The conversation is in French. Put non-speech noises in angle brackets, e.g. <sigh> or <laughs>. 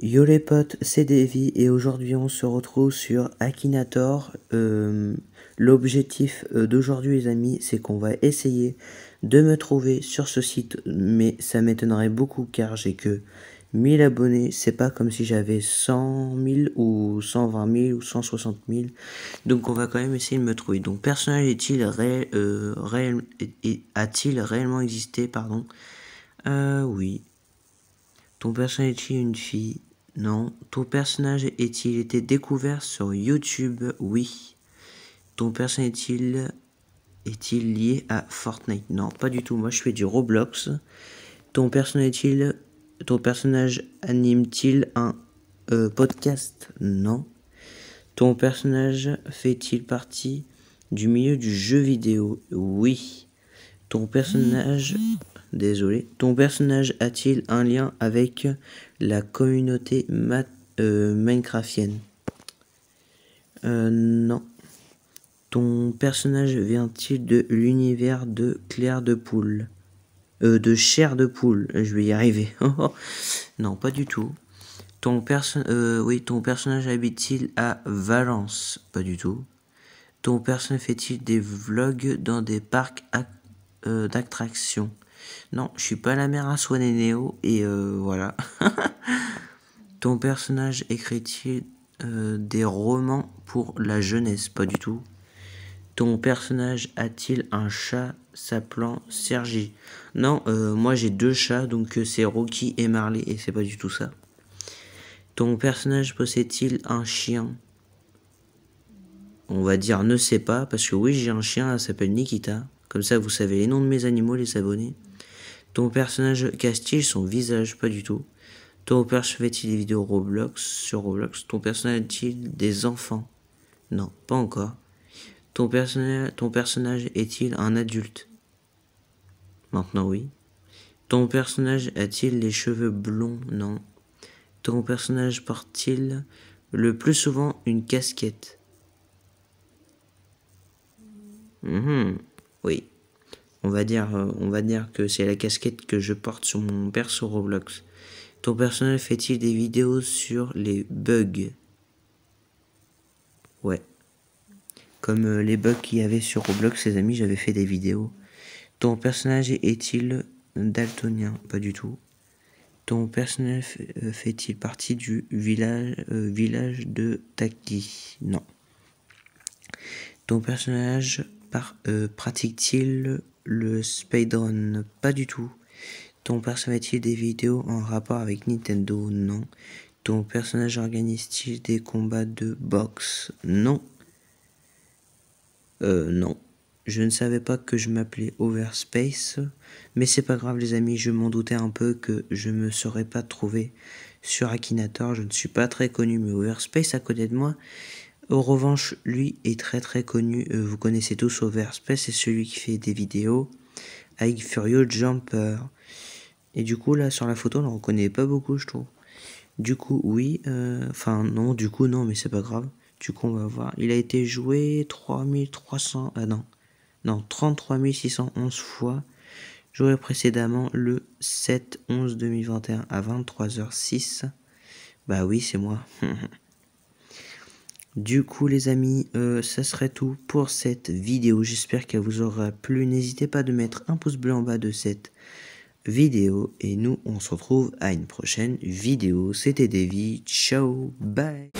Yo les potes, c'est Davy et aujourd'hui on se retrouve sur Akinator. Euh, l'objectif euh, d'aujourd'hui les amis, c'est qu'on va essayer de me trouver sur ce site, mais ça m'étonnerait beaucoup car j'ai que 1000 abonnés, c'est pas comme si j'avais 100 000 ou 120 000 ou 160 000, donc on va quand même essayer de me trouver. Donc personnel est-il réel, euh, a-t-il réellement existé, pardon Oui. Ton personnage est une fille non. Ton personnage est-il été découvert sur YouTube Oui. Ton personnage est-il lié à Fortnite Non, pas du tout. Moi, je fais du Roblox. Ton personnage est-il ton personnage anime-t-il un euh, podcast Non. Ton personnage fait-il partie du milieu du jeu vidéo Oui. Ton personnage désolé. Ton personnage a-t-il un lien avec la communauté euh, Minecraftienne euh, Non. Ton personnage vient-il de l'univers de Claire de Poule euh, De Chair de Poule, je vais y arriver. <laughs> non, pas du tout. Ton, oui, ton personnage habite-t-il à Valence Pas du tout. Ton personnage fait-il des vlogs dans des parcs d'attractions non, je suis pas la mère à Swan et Neo, et euh, voilà. <laughs> Ton personnage écrit-il euh, des romans pour la jeunesse Pas du tout. Ton personnage a-t-il un chat s'appelant Sergi Non, euh, moi j'ai deux chats, donc c'est Rocky et Marley, et c'est pas du tout ça. Ton personnage possède-t-il un chien On va dire ne sait pas, parce que oui, j'ai un chien, s'appelle Nikita. Comme ça, vous savez les noms de mes animaux, les abonnés. Ton personnage casse-t-il son visage Pas du tout. Ton personnage fait-il des vidéos Roblox sur Roblox Ton personnage a-t-il des enfants Non, pas encore. Ton, personnage, ton personnage est-il un adulte Maintenant oui. Ton personnage a-t-il les cheveux blonds Non. Ton personnage porte-t-il le plus souvent une casquette mhm. Oui. On va dire, euh, on va dire que c'est la casquette que je porte sur mon perso Roblox. Ton personnel fait-il des vidéos sur les bugs Ouais. Comme euh, les bugs qu'il y avait sur Roblox, les amis, j'avais fait des vidéos. Ton personnage est-il daltonien Pas du tout. Ton personnel euh, fait-il partie du village, village de Taki Non. Ton personnage pratique-t-il le speedrun Pas du tout. Ton personnage t il des vidéos en rapport avec Nintendo Non. Ton personnage organise-t-il des combats de boxe Non. Euh, non. Je ne savais pas que je m'appelais Overspace, mais c'est pas grave les amis, je m'en doutais un peu que je me serais pas trouvé sur Akinator, je ne suis pas très connu, mais Overspace à côté de moi, en revanche, lui est très très connu, euh, vous connaissez tous Overspace, c'est celui qui fait des vidéos avec Furio Jumper. Et du coup, là, sur la photo, on ne reconnaît pas beaucoup, je trouve. Du coup, oui, euh, enfin non, du coup, non, mais c'est pas grave. Du coup, on va voir. Il a été joué 3300, ah euh, non, non, 33 fois. Joué précédemment le 7-11-2021 à 23h06. Bah oui, c'est moi. <laughs> Du coup les amis, euh, ça serait tout pour cette vidéo. J'espère qu'elle vous aura plu. N'hésitez pas de mettre un pouce bleu en bas de cette vidéo. Et nous, on se retrouve à une prochaine vidéo. C'était Davy. Ciao, bye.